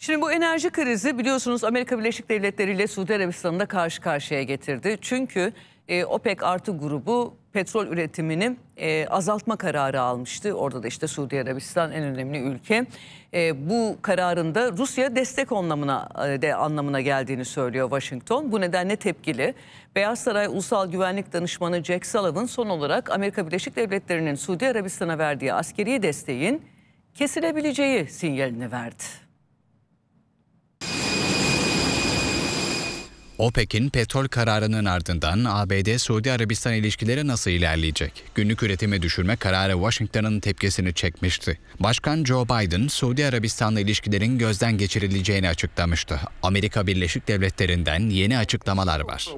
Şimdi bu enerji krizi biliyorsunuz Amerika Birleşik Devletleri ile Suudi Arabistan'ı da karşı karşıya getirdi. Çünkü e, OPEC artı grubu petrol üretimini e, azaltma kararı almıştı. Orada da işte Suudi Arabistan en önemli ülke. E, bu kararında Rusya destek anlamına e, de anlamına geldiğini söylüyor Washington. Bu nedenle tepkili. Beyaz Saray Ulusal Güvenlik Danışmanı Jack Sullivan son olarak Amerika Birleşik Devletleri'nin Suudi Arabistan'a verdiği askeri desteğin kesilebileceği sinyalini verdi. OPEC'in petrol kararının ardından ABD-Suudi Arabistan ilişkileri nasıl ilerleyecek? Günlük üretimi düşürme kararı Washington'ın tepkisini çekmişti. Başkan Joe Biden, Suudi Arabistan'la ilişkilerin gözden geçirileceğini açıklamıştı. Amerika Birleşik Devletleri'nden yeni açıklamalar var.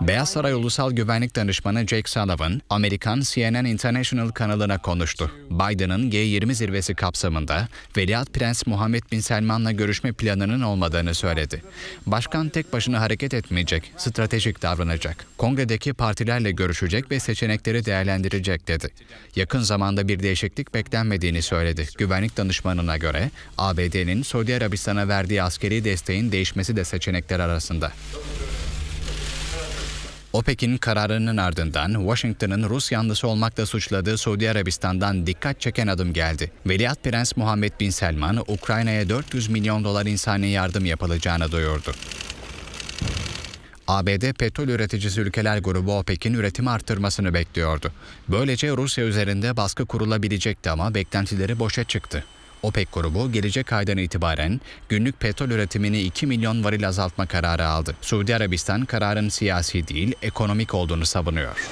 Beyaz Saray Ulusal Güvenlik Danışmanı Jake Sullivan, Amerikan CNN International kanalına konuştu. Biden'ın G20 zirvesi kapsamında Veliaht Prens Muhammed Bin Selman'la görüşme planının olmadığını söyledi. Başkan tek başına hareket etmeyecek, stratejik davranacak. Kongredeki partilerle görüşecek ve seçenekleri değerlendirecek dedi. Yakın zamanda bir değişiklik beklenmediğini söyledi. Güvenlik danışmanına göre ABD'nin Suudi Arabistan'a verdiği askeri desteğin değişmesi de seçenekler arasında. OPEC'in kararının ardından Washington'ın Rus yanlısı olmakla suçladığı Suudi Arabistan'dan dikkat çeken adım geldi. Veliaht Prens Muhammed Bin Selman, Ukrayna'ya 400 milyon dolar insani yardım yapılacağını duyurdu. ABD petrol üreticisi ülkeler grubu OPEC'in üretim arttırmasını bekliyordu. Böylece Rusya üzerinde baskı kurulabilecekti ama beklentileri boşa çıktı. OPEC grubu gelecek aydan itibaren günlük petrol üretimini 2 milyon varil azaltma kararı aldı. Suudi Arabistan kararın siyasi değil, ekonomik olduğunu savunuyor.